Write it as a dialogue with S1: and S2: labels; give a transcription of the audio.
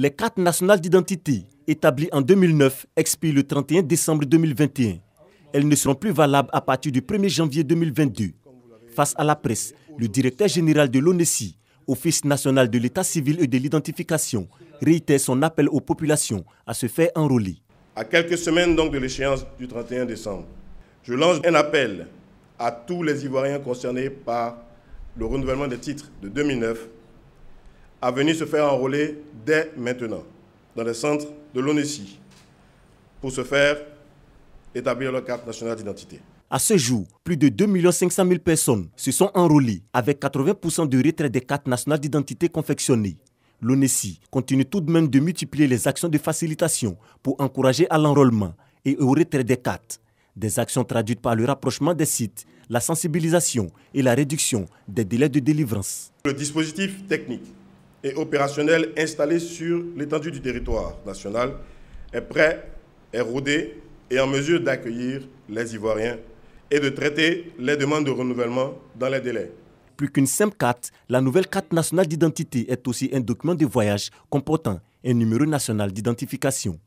S1: Les cartes nationales d'identité établies en 2009 expirent le 31 décembre 2021. Elles ne seront plus valables à partir du 1er janvier 2022. Face à la presse, le directeur général de l'ONESI, Office national de l'état civil et de l'identification, réitère son appel aux populations à se faire enrôler.
S2: À quelques semaines donc de l'échéance du 31 décembre, je lance un appel à tous les Ivoiriens concernés par le renouvellement des titres de 2009 à venir se faire enrôler dès maintenant dans les centres de l'ONESI pour se faire établir leur carte nationale d'identité.
S1: À ce jour, plus de 2 500 000 personnes se sont enrôlées avec 80% de retrait des cartes nationales d'identité confectionnées. L'ONESI continue tout de même de multiplier les actions de facilitation pour encourager à l'enrôlement et au retrait des cartes. Des actions traduites par le rapprochement des sites, la sensibilisation et la réduction des délais de délivrance.
S2: Le dispositif technique et opérationnel installé sur l'étendue du territoire national est prêt, est rodé et en mesure d'accueillir les Ivoiriens et de traiter les demandes de renouvellement dans les délais.
S1: Plus qu'une simple carte, la nouvelle carte nationale d'identité est aussi un document de voyage comportant un numéro national d'identification.